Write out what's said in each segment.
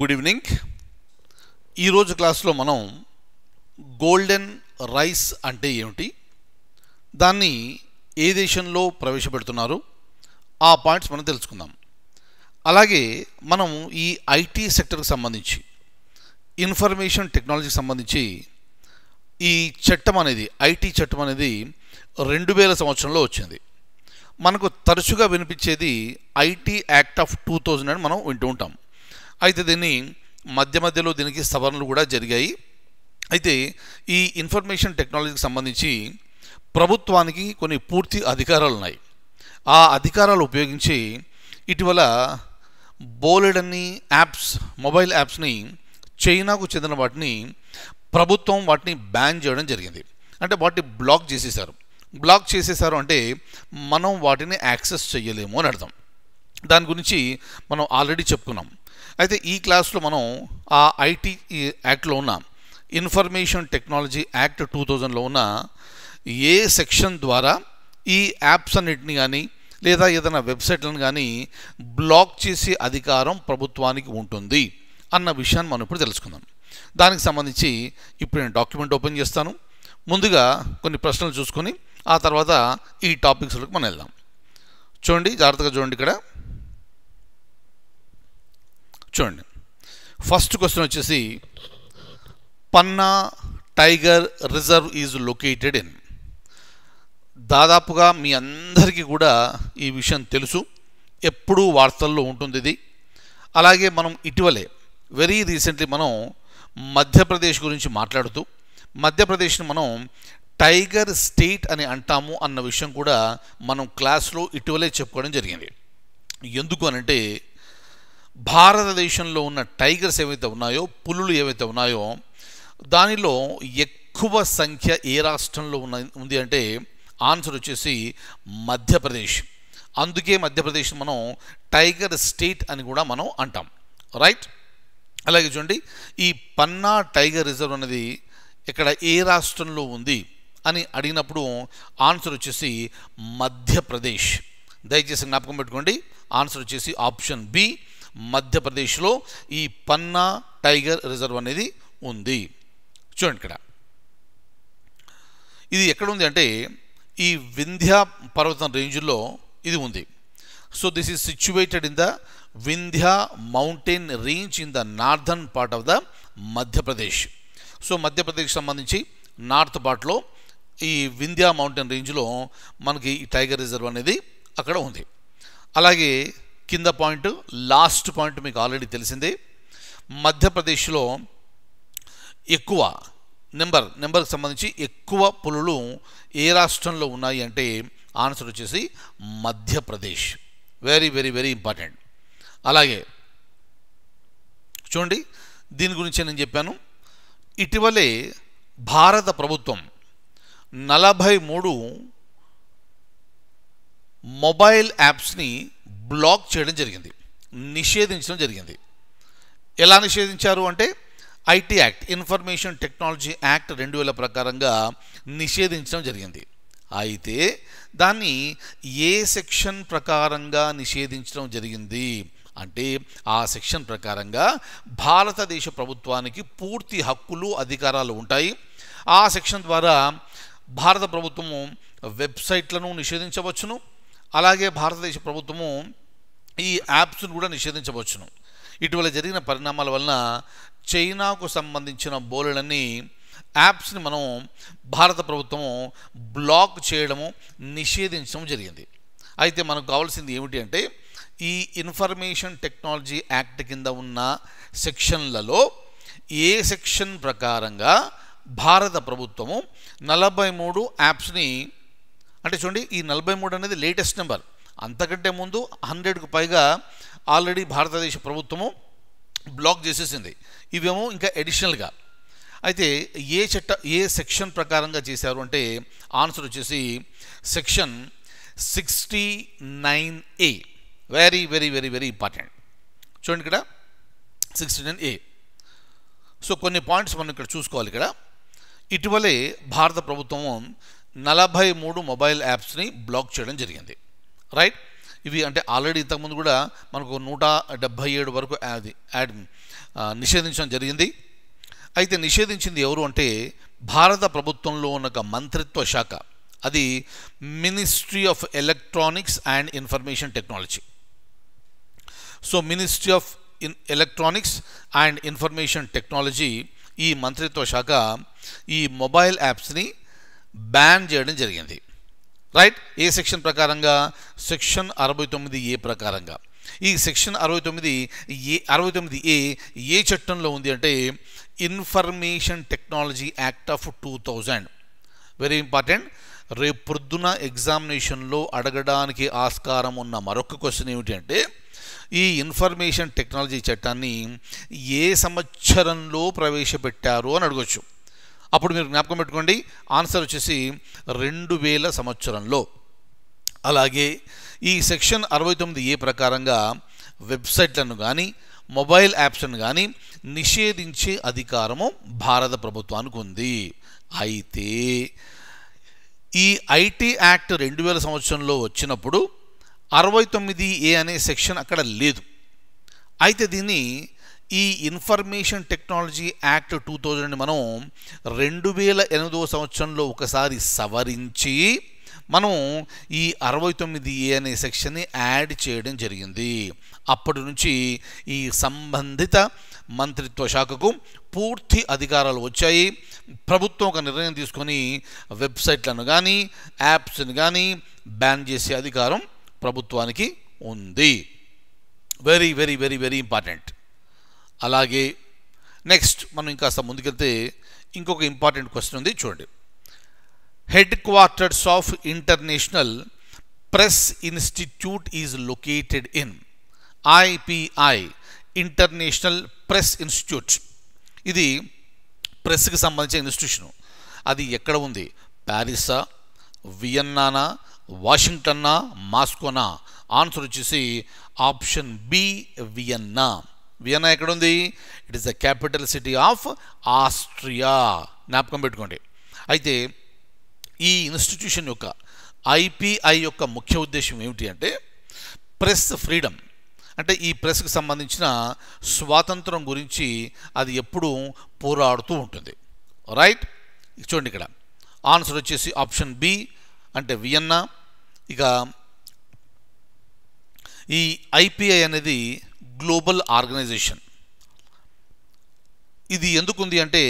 good evening ఈరోజు క్లాస్లో మనం గోల్డెన్ రైస్ అంటే ఏమిటి దాన్ని ఏ దేశంలో ప్రవేశపెడుతున్నారు ఆ పాయింట్స్ మనం తెలుసుకుందాం అలాగే మనం ఈ ఐటీ సెక్టర్కి సంబంధించి ఇన్ఫర్మేషన్ టెక్నాలజీకి సంబంధించి ఈ చట్టం అనేది ఐటీ చట్టం అనేది రెండు వేల సంవత్సరంలో వచ్చింది మనకు తరచుగా వినిపించేది IT act of two thousand అని మనం వింటూ ఉంటాం అయితే దీన్ని మధ్య మధ్యలో దీనికి సవరణలు కూడా జరిగాయి అయితే ఈ ఇన్ఫర్మేషన్ టెక్నాలజీకి సంబంధించి ప్రభుత్వానికి కొన్ని పూర్తి అధికారాలు ఉన్నాయి ఆ అధికారాలు ఉపయోగించి ఇటీవల బోలెడన్ని యాప్స్ మొబైల్ యాప్స్ని చైనాకు చెందిన వాటిని ప్రభుత్వం వాటిని బ్యాన్ చేయడం జరిగింది అంటే వాటిని బ్లాక్ చేసేశారు బ్లాక్ చేసేశారు అంటే మనం వాటిని యాక్సెస్ చేయలేము అని అర్థం దాని గురించి మనం ఆల్రెడీ చెప్పుకున్నాం అయితే ఈ క్లాస్లో మనం ఆ ఐటీ యాక్ట్లో ఉన్న ఇన్ఫర్మేషన్ టెక్నాలజీ యాక్ట్ టూ థౌజండ్లో ఉన్న ఏ సెక్షన్ ద్వారా ఈ యాప్స్ అన్నిటిని కానీ లేదా ఏదైనా వెబ్సైట్లను కానీ బ్లాక్ చేసే అధికారం ప్రభుత్వానికి ఉంటుంది అన్న విషయాన్ని మనం ఇప్పుడు తెలుసుకుందాం దానికి సంబంధించి ఇప్పుడు నేను డాక్యుమెంట్ ఓపెన్ చేస్తాను ముందుగా కొన్ని ప్రశ్నలు చూసుకొని ఆ తర్వాత ఈ టాపిక్స్లోకి మనం వెళ్దాం చూడండి జాగ్రత్తగా చూడండి ఇక్కడ చూడండి ఫస్ట్ క్వశ్చన్ వచ్చేసి Panna tiger reserve is located in దాదాపుగా మీ అందరికీ కూడా ఈ విషయం తెలుసు ఎప్పుడూ వార్తల్లో ఉంటుంది ఇది అలాగే మనం ఇటీవలే వెరీ రీసెంట్లీ మనం మధ్యప్రదేశ్ గురించి మాట్లాడుతూ మధ్యప్రదేశ్ని మనం టైగర్ స్టేట్ అని అంటాము అన్న విషయం కూడా మనం క్లాస్లో ఇటీవలే చెప్పుకోవడం జరిగింది ఎందుకు అనంటే భారతదేశంలో ఉన్న టైగర్స్ ఏవైతే ఉన్నాయో పులులు ఏవైతే ఉన్నాయో దానిలో ఎక్కువ సంఖ్య ఏ రాష్ట్రంలో ఉన్న ఉంది అంటే ఆన్సర్ వచ్చేసి మధ్యప్రదేశ్ అందుకే మధ్యప్రదేశ్ మనం టైగర్ స్టేట్ అని కూడా మనం అంటాం రైట్ అలాగే చూడండి ఈ పన్నా టైగర్ రిజర్వ్ అనేది ఇక్కడ ఏ రాష్ట్రంలో ఉంది అని అడిగినప్పుడు ఆన్సర్ వచ్చేసి మధ్యప్రదేశ్ దయచేసి జ్ఞాపకం పెట్టుకోండి ఆన్సర్ వచ్చేసి ఆప్షన్ బి మధ్యప్రదేశ్లో ఈ పన్నా టైగర్ రిజర్వ్ అనేది ఉంది చూడండి ఇక్కడ ఇది ఎక్కడ ఉంది అంటే ఈ వింధ్యా పర్వతం రేంజ్లో ఇది ఉంది so this is situated in the Vindhya mountain range in the northern part of the Madhya Pradesh so Madhya Pradesh సంబంధించి నార్త్ పార్ట్లో ఈ వింధ్యా మౌంటైన్ రేంజ్లో మనకి ఈ టైగర్ రిజర్వ్ అనేది అక్కడ ఉంది అలాగే కింద పాయింట్ లాస్ట్ పాయింట్ మీకు ఆల్రెడీ తెలిసిందే మధ్యప్రదేశ్లో ఎక్కువ నెంబర్ నెంబర్కి సంబంధించి ఎక్కువ పులులు ఏ రాష్ట్రంలో ఉన్నాయి అంటే ఆన్సర్ వచ్చేసి Madhya Pradesh very very very important అలాగే చూడండి దీని గురించి నేను చెప్పాను ఇటీవలే భారత ప్రభుత్వం నలభై మూడు మొబైల్ యాప్స్ని బ్లాక్ చేయడం జరిగింది నిషేధించడం జరిగింది ఎలా నిషేధించారు అంటే IT act information technology act రెండు వేల ప్రకారంగా నిషేధించడం జరిగింది అయితే దాన్ని ఏ సెక్షన్ ప్రకారంగా నిషేధించడం జరిగింది అంటే ఆ సెక్షన్ ప్రకారంగా భారతదేశ ప్రభుత్వానికి పూర్తి హక్కులు అధికారాలు ఉంటాయి ఆ సెక్షన్ ద్వారా భారత ప్రభుత్వము వెబ్సైట్లను నిషేధించవచ్చును అలాగే భారతదేశ ప్రభుత్వము ఈ యాప్స్ను కూడా నిషేధించవచ్చును ఇటీవల జరిగిన పరిణామాల వలన చైనాకు సంబంధించిన బోలెడన్ని యాప్స్ని మనం భారత ప్రభుత్వము బ్లాక్ చేయడము నిషేధించడం జరిగింది అయితే మనకు కావాల్సింది ఏమిటి అంటే ఈ ఇన్ఫర్మేషన్ టెక్నాలజీ యాక్ట్ కింద ఉన్న సెక్షన్లలో ఏ సెక్షన్ ప్రకారంగా భారత ప్రభుత్వము నలభై మూడు యాప్స్ని అంటే చూడండి ఈ నలభై మూడు అనేది లేటెస్ట్ నెంబర్ అంతకంటే ముందు హండ్రెడ్కు పైగా ఆల్రెడీ భారతదేశ ప్రభుత్వము బ్లాక్ చేసేసింది ఇవేమో ఇంకా ఎడిషనల్గా అయితే ఏ చట్ట ఏ సెక్షన్ ప్రకారంగా చేశారు అంటే ఆన్సర్ వచ్చేసి section sixty nine A very very very very important చూడండి ఇక్కడ సిక్స్టీ నైన్ ఏ సో కొన్ని పాయింట్స్ మనం ఇక్కడ చూసుకోవాలి ఇక్కడ ఇటీవలే భారత ప్రభుత్వం నలభై మూడు మొబైల్ యాప్స్ని బ్లాక్ చేయడం జరిగింది రైట్ ఇవి అంటే ఆల్రెడీ ఇంతకుముందు కూడా మనకు నూట డెబ్భై ఏడు వరకు యాడ్ యాడ్ నిషేధించడం జరిగింది అయితే నిషేధించింది ఎవరు అంటే భారత ప్రభుత్వంలో ఉన్న ఒక మంత్రిత్వ శాఖ అది ministry of electronics and information technology so ministry of in electronics and information technology ఈ మంత్రిత్వ శాఖ ఈ మొబైల్ యాప్స్ని బ్యాన్ చేయడం జరిగింది రైట్ ఏ సెక్షన్ ప్రకారంగా సెక్షన్ అరవై తొమ్మిది ఏ ప్రకారంగా ఈ సెక్షన్ అరవై తొమ్మిది ఏ అరవై తొమ్మిది ఏ ఏ చట్టంలో ఉంది అంటే information technology act of two thousand very important రేపు పొద్దున ఎగ్జామినేషన్లో అడగడానికి ఆస్కారం ఉన్న మరొక క్వశ్చన్ ఏమిటంటే ఈ ఇన్ఫర్మేషన్ టెక్నాలజీ చట్టాన్ని ఏ సంవత్సరంలో ప్రవేశపెట్టారు అని అడగచ్చు అప్పుడు మీరు జ్ఞాపకం పెట్టుకోండి ఆన్సర్ వచ్చేసి రెండు వేల సంవత్సరంలో అలాగే ఈ సెక్షన్ అరవై తొమ్మిది ఏ ప్రకారంగా వెబ్సైట్లను కానీ మొబైల్ యాప్స్ను కానీ నిషేధించే అధికారము భారత ప్రభుత్వానికి ఉంది అయితే ఈ ఐటీ యాక్ట్ రెండు వేల సంవత్సరంలో వచ్చినప్పుడు అరవై తొమ్మిది ఏ అనే సెక్షన్ అక్కడ లేదు అయితే దీన్ని ఈ ఇన్ఫర్మేషన్ టెక్నాలజీ యాక్ట్ టూ థౌజండ్ని మనం రెండు వేల ఎనిమిదో సంవత్సరంలో ఒకసారి సవరించి మనం ఈ అరవై తొమ్మిది ఏ అనే సెక్షన్ని యాడ్ చేయడం జరిగింది అప్పటి నుంచి ఈ సంబంధిత మంత్రిత్వ శాఖకు పూర్తి అధికారాలు వచ్చాయి ప్రభుత్వం ఒక నిర్ణయం తీసుకొని వెబ్సైట్లను కానీ యాప్స్ని కానీ బ్యాన్ చేసే అధికారం ప్రభుత్వానికి ఉంది very very very very important అలాగే నెక్స్ట్ మనం ఇంకా ముందుకెళ్తే ఇంకొక ఇంపార్టెంట్ క్వశ్చన్ ఉంది చూడండి headquarters of international press institute is located in IPI international press institute ఇది ప్రెస్కి సంబంధించిన ఇన్స్టిట్యూషను అది ఎక్కడ ఉంది ప్యారిసా వియన్నానా వాషింగ్టన్నా మాస్కోనా ఆన్సర్ వచ్చేసి ఆప్షన్ బి వియన్నా వియన్నా ఎక్కడుంది it is the capital city of Austria జ్ఞాపకం పెట్టుకోండి అయితే ఈ ఇన్స్టిట్యూషన్ యొక్క ఐపిఐ యొక్క ముఖ్య ఉద్దేశం ఏమిటి అంటే ప్రెస్ ఫ్రీడమ్ అంటే ఈ ప్రెస్కి సంబంధించిన స్వాతంత్రం గురించి అది ఎప్పుడూ పోరాడుతూ ఉంటుంది రైట్ చూడండి ఇక్కడ ఆన్సర్ వచ్చేసి ఆప్షన్ బి అంటే వియన్నా ఇక ఈ ఐపిఐ అనేది గ్లోబల్ ఆర్గనైజేషన్ ఇది ఎందుకుంది అంటే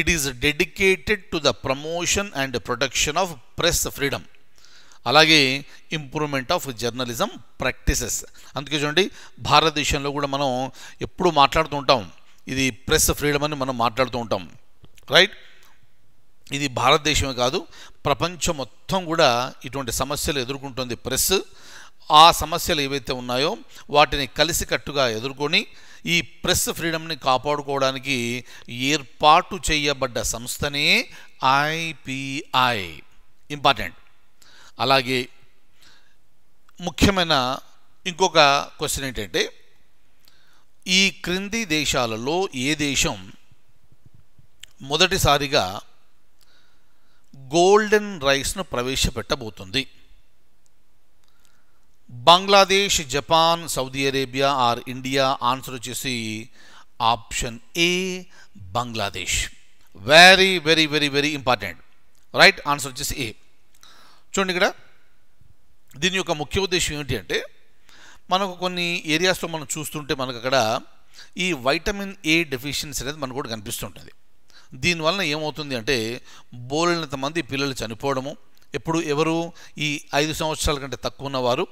it is dedicated to the promotion and protection of press freedom అలాగే ఇంప్రూవ్మెంట్ ఆఫ్ జర్నలిజం ప్రాక్టీసెస్ అందుకే చూడండి భారతదేశంలో కూడా మనం ఎప్పుడు మాట్లాడుతూ ఉంటాం ఇది ప్రెస్ ఫ్రీడమ్ అని మనం మాట్లాడుతూ ఉంటాం రైట్ ఇది భారతదేశమే కాదు ప్రపంచం మొత్తం కూడా ఇటువంటి సమస్యలు ఎదుర్కొంటుంది ప్రెస్ ఆ సమస్యలు ఏవైతే ఉన్నాయో వాటిని కలిసికట్టుగా ఎదుర్కొని ఈ ప్రెస్ ఫ్రీడమ్ని కాపాడుకోవడానికి ఏర్పాటు చేయబడ్డ సంస్థనే ఐపిఐ ఇంపార్టెంట్ అలాగే ముఖ్యమైన ఇంకొక క్వశ్చన్ ఏంటంటే ఈ క్రింది దేశాలలో ఏ దేశం మొదటిసారిగా గోల్డెన్ రైస్ను ప్రవేశపెట్టబోతుంది Bangladesh Japan Saudi Arabia or India answer వచ్చేసి option A Bangladesh very very very very important right answer వచ్చేసి ఏ చూడండి ఇక్కడ దీని యొక్క ముఖ్య ఉద్దేశం ఏంటి అంటే మనకు కొన్ని ఏరియాస్లో మనం చూస్తుంటే మనకు అక్కడ ఈ వైటమిన్ ఏ డెఫిషియన్సీ అనేది మనకు కూడా కనిపిస్తుంటుంది దీనివలన ఏమవుతుంది అంటే బోలినంత మంది పిల్లలు చనిపోవడము ఎప్పుడు ఎవరు ఈ ఐదు సంవత్సరాల కంటే తక్కువ ఉన్నవారు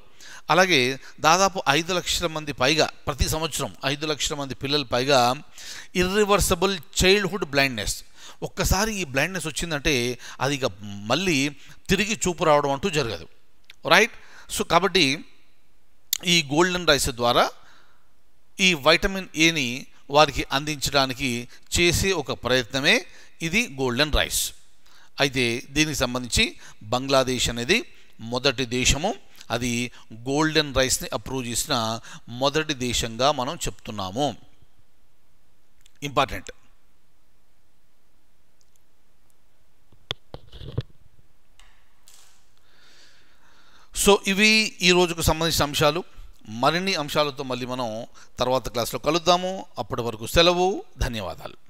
అలాగే దాదాపు ఐదు లక్షల మంది పైగా ప్రతి సంవత్సరం ఐదు లక్షల మంది పిల్లలు పైగా ఇర్రివర్సబుల్ చైల్డ్హుడ్ బ్లైండ్నెస్ ఒక్కసారి ఈ బ్లైండ్నెస్ వచ్చిందంటే అది ఇక మళ్ళీ తిరిగి చూపు రావడం అంటూ జరగదు రైట్ సో కాబట్టి ఈ గోల్డెన్ రైస్ ద్వారా ఈ వైటమిన్ ఏని వారికి అందించడానికి చేసే ఒక ప్రయత్నమే ఇది గోల్డెన్ రైస్ అయితే దీనికి సంబంధించి బంగ్లాదేశ్ అనేది మొదటి దేశము అది గోల్డెన్ రైస్ని అప్రూవ్ చేసిన మొదటి దేశంగా మనం చెప్తున్నాము ఇంపార్టెంట్ సో ఇవి ఈ రోజుకు సంబంధించిన అంశాలు మరిన్ని అంశాలతో మళ్ళీ మనం తర్వాత క్లాస్లో కలుద్దాము అప్పటి వరకు సెలవు ధన్యవాదాలు